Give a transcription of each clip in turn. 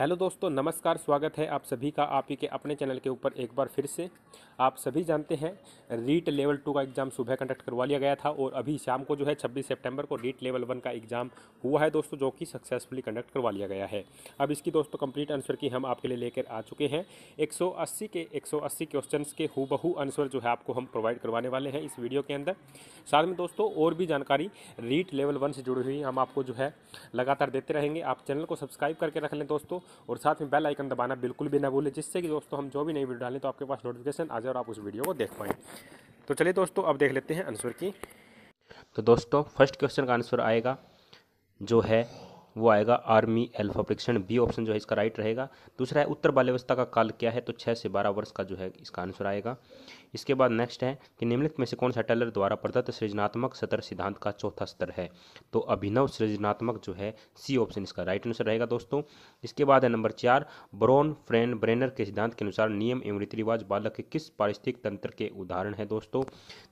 Hello दोस्तों नमस्कार स्वागत है आप सभी का आप ही के अपने चैनल के ऊपर एक बार फिर से आप सभी जानते हैं रीट लेवल टू का एग्ज़ाम सुबह कंडक्ट करवा लिया गया था और अभी शाम को जो है 26 सितंबर को रीट लेवल वन का एग्ज़ाम हुआ है दोस्तों जो कि सक्सेसफुली कंडक्ट करवा लिया गया है अब इसकी दोस्तों कंप्लीट आंसर की हम आपके लिए लेकर आ चुके हैं एक के एक क्वेश्चन के हु आंसर जो है आपको हम प्रोवाइड करवाने वाले हैं इस वीडियो के अंदर साथ में दोस्तों और भी जानकारी रीट लेवल वन से जुड़ी हुई हम आपको जो है लगातार देते रहेंगे आप चैनल को सब्सक्राइब करके रख लें दोस्तों और साथ में बेल आइकन दबाना बिल्कुल भी ना भूलें जिससे कि दोस्तों हम जो भी नई वीडियो डालें तो आपके पास नोटिफिकेशन आ जाए और आप उस वीडियो को देख पाएँ तो चलिए दोस्तों अब देख लेते हैं आंसर की तो दोस्तों फर्स्ट क्वेश्चन का आंसर आएगा जो है वो आएगा आर्मी एल्फा परीक्षण बी ऑप्शन जो है इसका राइट रहेगा दूसरा है उत्तर बाल्यवस्था का काल क्या है तो छः से बारह वर्ष का जो है इसका आंसर आएगा इसके बाद नेक्स्ट है कि निम्नलिखित में से कौन सा टेलर द्वारा प्रदत्त सृजनात्मक सतर सिद्धांत का चौथा स्तर है तो अभिनव सृजनात्मक जो है सी ऑप्शन इसका राइट आंसर रहेगा दोस्तों इसके बाद है नंबर चार ब्रोन फ्रेन ब्रेनर के सिद्धांत के अनुसार नियम एवं रीति रिवाज बालक के किस पारिस्थितिक तंत्र के उदाहरण है दोस्तों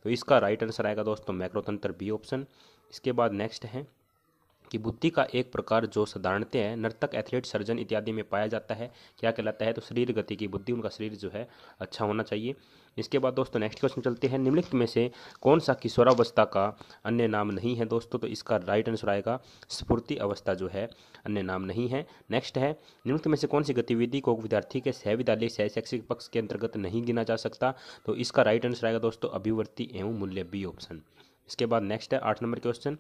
तो इसका राइट आंसर आएगा दोस्तों मैक्रोतंत्र बी ऑप्शन इसके बाद नेक्स्ट है कि बुद्धि का एक प्रकार जो साधारणते हैं नर्तक एथलीट सर्जन इत्यादि में पाया जाता है क्या कहलाता है तो शरीर गति की बुद्धि उनका शरीर जो है अच्छा होना चाहिए इसके बाद दोस्तों नेक्स्ट क्वेश्चन चलते हैं निम्नलिखित में से कौन सा किशोरावस्था का अन्य नाम नहीं है दोस्तों तो इसका राइट आंसर आएगा स्फूर्ति अवस्था जो है अन्य नाम नहीं है नेक्स्ट है निम्नलिखित में से कौन सी गतिविधि को विद्यार्थी के सहविद्यालय सह शैक्षिक पक्ष के अंतर्गत नहीं गिना जा सकता तो इसका राइट आंसर आएगा दोस्तों अभिवर्ती एवं मूल्य बी ऑप्शन इसके बाद नेक्स्ट है आठ नंबर क्वेश्चन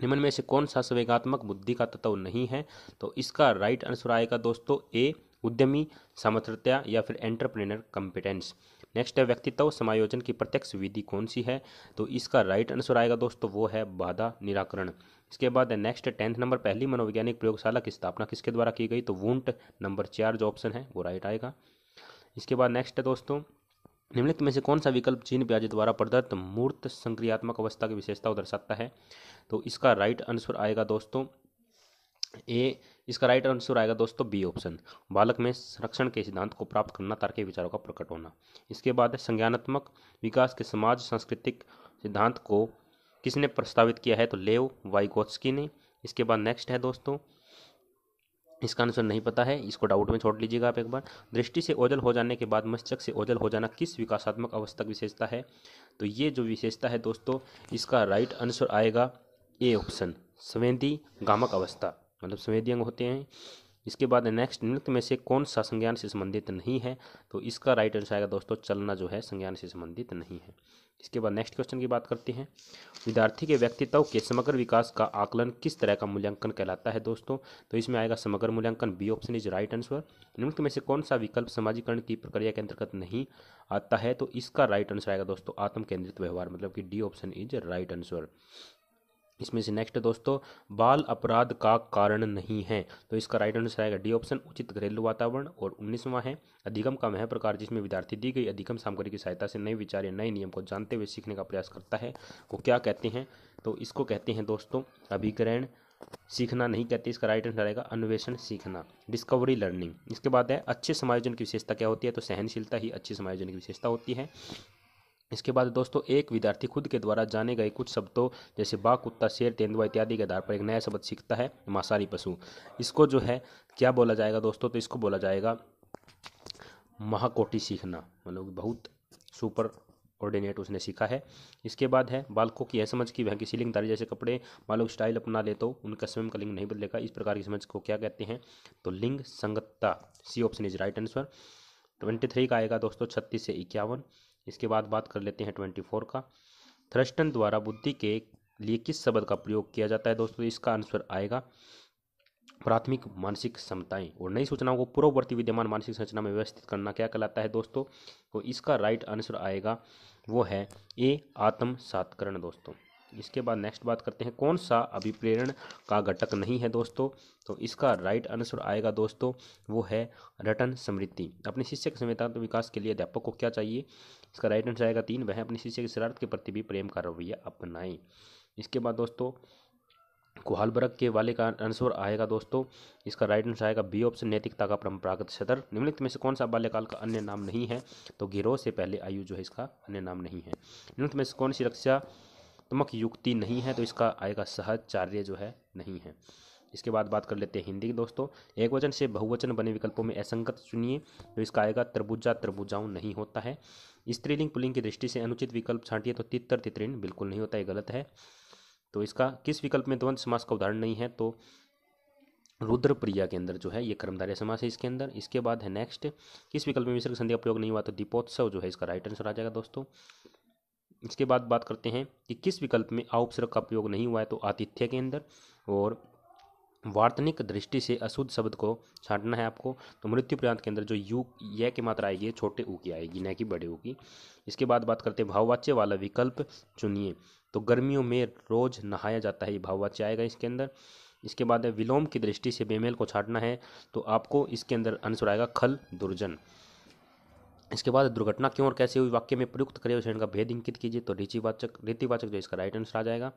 निम्न में से कौन सा संवेगात्मक बुद्धि का तत्व नहीं है तो इसका राइट आंसर आएगा दोस्तों ए उद्यमी सामर्थ्यता या फिर एंटरप्रेनर कॉम्पिटेंस नेक्स्ट है व्यक्तित्व समायोजन की प्रत्यक्ष विधि कौन सी है तो इसका राइट आंसर आएगा दोस्तों वो है बाधा निराकरण इसके बाद है नेक्स्ट टेंथ नंबर पहली मनोवैज्ञानिक प्रयोगशाला की स्थापना किसके द्वारा की गई तो वूंट नंबर चार जो ऑप्शन है वो राइट आएगा इसके बाद नेक्स्ट है दोस्तों निम्नलिखित में से कौन सा विकल्प जीन ब्याज द्वारा प्रदत्त मूर्त संक्रियात्मक अवस्था की विशेषता को दर्शाता है तो इसका राइट आंसर आएगा दोस्तों ए इसका राइट आंसर आएगा दोस्तों बी ऑप्शन बालक में संरक्षण के सिद्धांत को प्राप्त करना तार्किक विचारों का प्रकट होना इसके बाद संज्ञानात्मक विकास के समाज सांस्कृतिक सिद्धांत को किसने प्रस्तावित किया है तो लेव वाइगोत्स्की ने इसके बाद नेक्स्ट है दोस्तों इसका आंसर नहीं पता है इसको डाउट में छोड़ लीजिएगा आप एक बार दृष्टि से ओझल हो जाने के बाद मस्तक से ओझल हो जाना किस विकासात्मक अवस्था की विशेषता है तो ये जो विशेषता है दोस्तों इसका राइट आंसर आएगा ए ऑप्शन संवेदी गामक अवस्था मतलब संवेदी अंग होते हैं इसके बाद नेक्स्ट नृत्य में से कौन सा संज्ञान से संबंधित नहीं है तो इसका राइट आंसर आएगा दोस्तों चलना जो है संज्ञान से संबंधित नहीं है इसके बाद नेक्स्ट क्वेश्चन की बात करते हैं विद्यार्थी के व्यक्तित्व के समग्र विकास का आकलन किस तरह का मूल्यांकन कहलाता है दोस्तों तो इसमें आएगा समग्र मूल्यांकन B option is right answer निम्नलिखित में से कौन सा विकल्प समाजीकरण की प्रक्रिया के अंतर्गत नहीं आता है तो इसका राइट आंसर आएगा दोस्तों आत्म केंद्रित व्यवहार मतलब कि D option is right answer इसमें से नेक्स्ट है दोस्तों बाल अपराध का कारण नहीं है तो इसका राइट आंसर आएगा डी ऑप्शन उचित घरेलू वातावरण और उन्नीसवां है अधिगम का वह प्रकार जिसमें विद्यार्थी दी गई अधिगम सामग्री की सहायता से नए विचार या नए नियम को जानते हुए सीखने का प्रयास करता है वो क्या कहते हैं तो इसको कहते हैं दोस्तों अभिग्रहण सीखना नहीं कहते इसका राइट आंसर आएगा अन्वेषण सीखना डिस्कवरी लर्निंग इसके बाद है अच्छे समायोजन की विशेषता क्या होती है तो सहनशीलता ही अच्छे समायोजन की विशेषता होती है इसके बाद दोस्तों एक विद्यार्थी खुद के द्वारा जाने गए कुछ शब्दों जैसे बाघ कुत्ता शेर तेंदुआ इत्यादि के आधार पर एक नया शब्द सीखता है मांसाहारी पशु इसको जो है क्या बोला जाएगा दोस्तों तो इसको बोला जाएगा महाकोटी सीखना मतलब बहुत सुपर ऑर्डिनेट उसने सीखा है इसके बाद है बालकों की यह समझ कि वह किसी लिंगधारी जैसे कपड़े मालूम स्टाइल अपना ले तो उनका स्वयं का लिंग नहीं बदलेगा इस प्रकार की समझ को क्या कहते हैं तो लिंग संगतता C option is right answer twenty three का आएगा दोस्तों छत्तीस से इक्यावन इसके बाद बात कर लेते हैं ट्वेंटी फोर का थ्रस्टन द्वारा बुद्धि के लिए किस शब्द का प्रयोग किया जाता है दोस्तों इसका आंसर आएगा प्राथमिक मानसिक क्षमताएं और नई सूचनाओं को पूर्ववर्ती विद्यमान मानसिक संरचना में व्यवस्थित करना क्या कहलाता है दोस्तों तो इसका राइट आंसर आएगा वो है ए आत्म सातकरण दोस्तों इसके बाद नेक्स्ट बात करते हैं कौन सा अभिप्रेरण का घटक नहीं है दोस्तों तो इसका राइट आंसर आएगा दोस्तों वो है रटन समृद्धि अपने शिष्य के संवेदात्मक विकास के लिए अध्यापक को क्या चाहिए इसका राइट आंसर आएगा तीन वह अपने शिष्य के शरारत के प्रति भी प्रेम का रवैया अपनाएं इसके बाद दोस्तों कुहाल के वाले का आंसर आएगा दोस्तों इसका राइट आंसर आएगा बी ऑप्शन नैतिकता का परंपरागत सदर निम्नलिखित में से कौन सा बाल्यकाल का अन्य नाम नहीं है तो गिरोह से पहले आयु जो है इसका अन्य नाम नहीं है निम्नलिखित में से कौन सी रक्षा तुमक युक्ति नहीं है तो इसका आएगा सहचार्य जो है नहीं है इसके बाद बात कर लेते हैं हिंदी की दोस्तों एक वचन से बहुवचन बने विकल्पों में असंगत चुनिए तो इसका आएगा त्रिभुजा त्रिभुजाओं नहीं होता है स्त्रीलिंग पुलिंग की दृष्टि से अनुचित विकल्प छांटिए तो तितर तितरिन बिल्कुल नहीं होता है गलत है तो इसका किस विकल्प में द्वंद्व समास का उदाहरण नहीं है तो रुद्रप्रिया के अंदर जो है ये कर्मधारय समास है इसके अंदर इसके बाद है नेक्स्ट किस विकल्प में विसर्ग संधि का प्रयोग नहीं हुआ तो दीपोत्सव जो है इसका राइट आंसर आ जाएगा दोस्तों इसके बाद बात करते हैं कि किस विकल्प में आउपसर्ग का प्रयोग नहीं हुआ है तो आतिथ्य के अंदर और वार्तनिक दृष्टि से अशुद्ध शब्द को छाटना है आपको तो मृत्यु प्रांत के अंदर जो यू यह की मात्रा आएगी छोटे ऊ की आएगी न कि बड़े ऊ की इसके बाद बात करते हैं भाववाच्य वाला विकल्प चुनिए तो गर्मियों में रोज़ नहाया जाता है ये भाववाच्य आएगा इसके अंदर इसके बाद विलोम की दृष्टि से बेमेल को छाटना है तो आपको इसके अंदर आंसर आएगा खल दुर्जन इसके बाद दुर्घटना क्यों और कैसे हुई वाक्य में प्रयुक्त करे हुए का भेद इंकित कीजिए तो रीतिवाचक रीतिवाचक जो इसका राइट आंसर आ जाएगा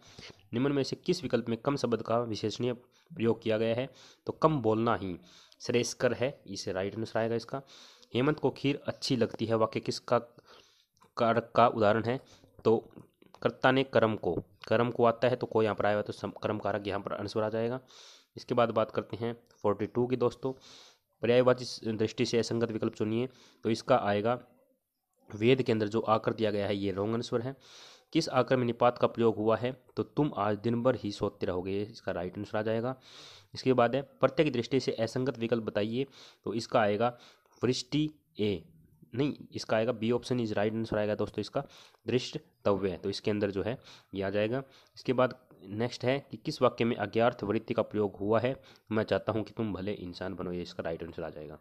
निम्न में से किस विकल्प में कम शब्द का विशेषणीय प्रयोग किया गया है तो कम बोलना ही श्रेयस्कर है इसे राइट आंसर आएगा इसका हेमंत को खीर अच्छी लगती है वाक्य किसका कारक का उदाहरण है तो कर्ता ने कर्म को कर्म को आता है तो कोई यहाँ पर आएगा तो कर्म कारक यहाँ पर आंसर आ जाएगा इसके बाद बात करते हैं फोर्टी टू की दोस्तों पर्यायवाची दृष्टि से असंगत विकल्प चुनिए तो इसका आएगा वेद के अंदर जो आकर दिया गया है ये रोंग आंसर है किस आकर में निपात का प्रयोग हुआ है तो तुम आज दिन भर ही सोते रहोगे इसका राइट आंसर आ जाएगा इसके बाद है प्रत्येक दृष्टि से असंगत विकल्प बताइए तो इसका आएगा वृष्टि ए नहीं इसका आएगा B option is right answer आएगा दोस्तों इसका दृष्ट तव्य है तो इसके अंदर जो है ये आ जाएगा इसके बाद नेक्स्ट है कि किस वाक्य में अज्ञार्थ वृत्ति का प्रयोग हुआ है मैं चाहता हूँ कि तुम भले इंसान बनो ये इसका राइट आंसर आ जाएगा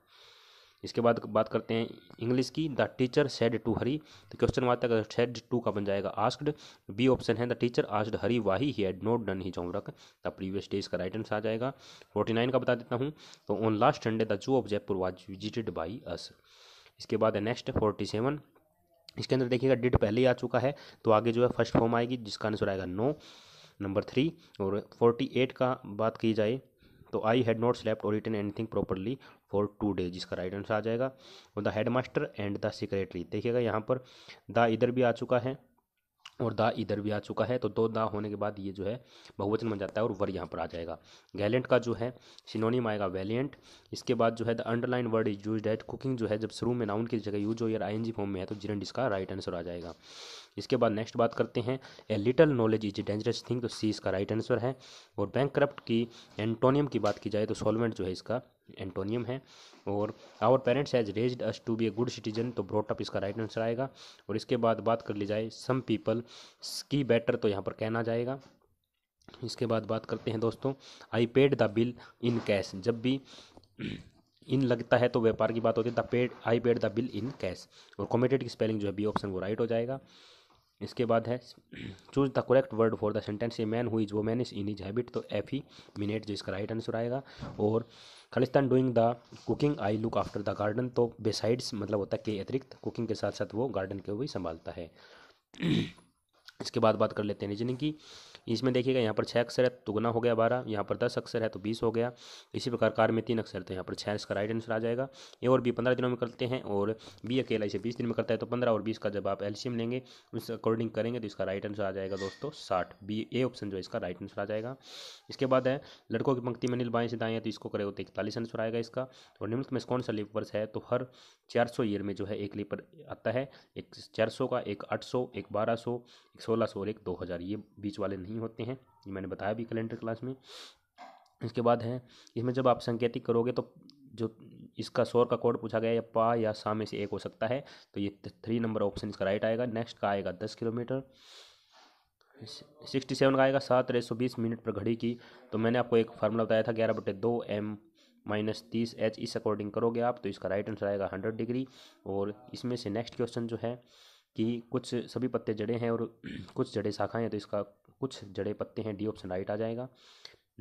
इसके बाद बात करते हैं इंग्लिश की the teacher said to Hari तो क्वेश्चन वहाँ है सेड टू का बन जाएगा आस्क्ड बी ऑप्शन है the teacher asked Hari why he had not done he homework the previous days का राइट आंसर आ जाएगा फोर्टी नाइन का बता देता हूँ तो on last Sunday the zoo of Jaipur was visited by us इसके बाद है नेक्स्ट फोर्टी सेवन इसके अंदर देखिएगा डिट पहले ही आ चुका है तो आगे जो है फर्स्ट फॉर्म आएगी जिसका आंसर आएगा नो no. नंबर थ्री और फोर्टी एट का बात की जाए तो आई हैड नॉट स्लेप्ट और written anything properly for two days जिसका राइट आंसर आ जाएगा और the head master and the secretary देखिएगा यहाँ पर द इधर भी आ चुका है और दा इधर भी आ चुका है तो दो दा होने के बाद ये जो है बहुवचन बन जाता है और वर यहाँ पर आ जाएगा गैलेंट का जो है सिनोनिम आएगा वैलियंट इसके बाद जो है the underline word is use at cooking जो है जब शुरू में नाउन की जगह यूज हो या जी फॉर्म में है तो जिरेंट इसका राइट आंसर आ जाएगा इसके बाद नेक्स्ट बात करते हैं a little knowledge is dangerous thing तो सी इसका राइट आंसर है और बैंक की एंटोनियम की बात की जाए तो सोलमेंट जो है इसका एंटोनियम है और our parents has raise us to be a good citizen तो ब्रोटअप इसका राइट आंसर आएगा और इसके बाद बात कर ली जाए सम पीपल की बेटर तो यहाँ पर कहना जाएगा इसके बाद बात करते हैं दोस्तों I paid the bill in cash जब भी इन लगता है तो व्यापार की बात होती है the paid I paid the bill in cash और कॉमेटेड की स्पेलिंग जो है बी ऑप्शन वो राइट हो जाएगा इसके बाद है choose the correct word for the sentence a man who is womanish in his habit तो एफ ही मिनेट जो इसका राइट आंसर आएगा और Khalistan doing the cooking I look after the garden तो बेसाइड्स मतलब होता है के अतिरिक्त कुकिंग के साथ साथ वो गार्डन के भी संभालता है इसके बाद बात कर लेते हैं रीजनिंग की इसमें देखिएगा यहाँ पर छः अक्षर है तो गुना हो गया बारह यहाँ पर दस अक्षर है तो बीस हो गया इसी प्रकार कार में तीन अक्षर तो यहाँ पर छः इसका राइट आंसर आ जाएगा ए और बी पंद्रह दिनों में करते हैं और बी अकेला इसे बीस दिन में करता है तो पंद्रह और बीस का जब आप एल्शियम लेंगे उस अकॉर्डिंग करेंगे तो इसका राइट आंसर आ जाएगा दोस्तों साठ बी ए ऑप्शन जो इसका राइट आंसर आ जाएगा इसके बाद है लड़कों की पंक्ति में नील बाएँ से दाएँ तो इसको करेगा तो इकतालीस आंसर आएगा इसका और निम्न में कौन सा लिपर्स है तो हर चार ईयर में जो है एक लीपर आता है एक चार का एक आठ एक बारह एक सौ सोलह सौ और एक दो हज़ार ये बीच वाले नहीं होते हैं ये मैंने बताया भी कैलेंडर क्लास में इसके बाद है इसमें जब आप संकेतिक करोगे तो जो इसका शोर का कोड पूछा गया या पा या सा में से एक हो सकता है तो ये थ्री नंबर ऑप्शन इसका राइट आएगा नेक्स्ट का आएगा दस किलोमीटर सिक्सटी सेवन का आएगा सात रेस सौ बीस मिनट पर घड़ी की तो मैंने आपको एक फार्मूला बताया था ग्यारह बटे दो एम माइनस तीस एच इस अकॉर्डिंग करोगे आप तो इसका राइट आंसर आएगा हंड्रेड डिग्री और इसमें से नेक्स्ट क्वेश्चन जो है कि कुछ सभी पत्ते जड़े हैं और कुछ जड़े शाखाएं हैं तो इसका कुछ जड़े पत्ते हैं डी ऑप्शन राइट आ जाएगा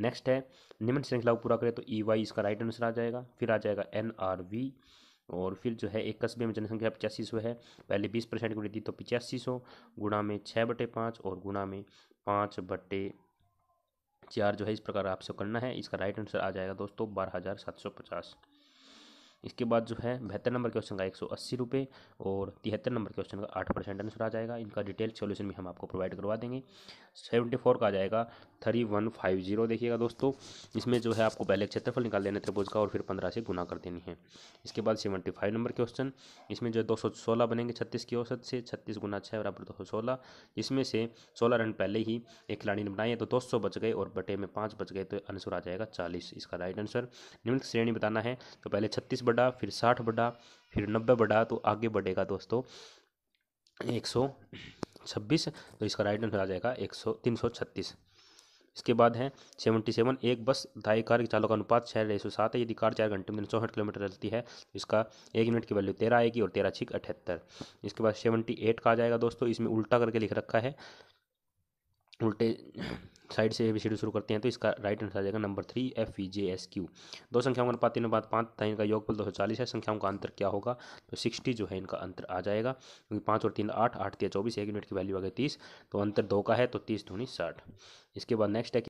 नेक्स्ट है निम्न श्रृंखला को पूरा करें तो ई e वाई इसका राइट आंसर आ जाएगा फिर आ जाएगा एन आर वी और फिर जो है एक कस्बे में जनसंख्या पचासी सौ है पहले बीस परसेंट की वृद्धि तो पचासी सौ गुणा में छः बटे पाँच और गुणा में पाँच बटे चार जो है इस प्रकार आपसे करना है इसका राइट आंसर आ जाएगा दोस्तों बारह हज़ार सात सौ पचास इसके बाद जो है बहत्तर नंबर क्वेश्चन का एक सौ अस्सी रुपये और तिहत्तर नंबर क्वेश्चन का आठ परसेंट आंसर आ जाएगा इनका डिटेल सोल्यूशन भी हम आपको प्रोवाइड करवा देंगे सेवेंटी फोर का आ जाएगा थ्री वन फाइव जीरो देखिएगा दोस्तों इसमें जो है आपको पहले क्षेत्रफल निकाल देना त्रिभुज का और फिर पंद्रह से गुना कर देनी है इसके बाद सेवेंटी फाइव नंबर क्वेश्चन इसमें जो है दो सौ सोलह बनेंगे छत्तीस की औसत से छत्तीस गुना छः बराबर दो सौ सोलह इसमें से सोलह रन पहले ही एक खिलाड़ी ने बनाए तो दो सौ बच गए और बटे में पाँच बच गए तो आंसर आ जाएगा चालीस इसका राइट आंसर निम्न श्रेणी बताना है तो पहले छत्तीस बढ़ा फिर साठ बढ़ा फिर नब्बे बढ़ा तो आगे बढ़ेगा दोस्तों एक छब्बीस तो इसका राइट आंसर आ जाएगा एक सौ तीन सौ छत्तीस इसके बाद है सेवेंटी सेवन एक बस दाई कार के चालक का अनुपात छः रेसो सात है यदि कार चार घंटे में चौंसठ किलोमीटर चलती है तो इसका एक मिनट की वैल्यू तेरह आएगी और तेरह छिक अठहत्तर इसके बाद सेवेंटी एट का आ जाएगा दोस्तों इसमें उल्टा करके लिख रखा है उल्टे साइड से भी शुरू करते हैं तो इसका राइट आंसर आ जाएगा number three F E J S Q दो संख्याओं का अनुपात तीन अनुपात पाँच था इनका योगफल दो सौ चालीस है संख्याओं का अंतर क्या होगा तो सिक्सटी जो है इनका अंतर आ जाएगा क्योंकि पाँच और तीन आठ आठ तीन चौबीस एक यूनिट की वैल्यू आ गई तीस तो अंतर दो का है तो तीस धोनी साठ इसके बाद नेक्स्ट है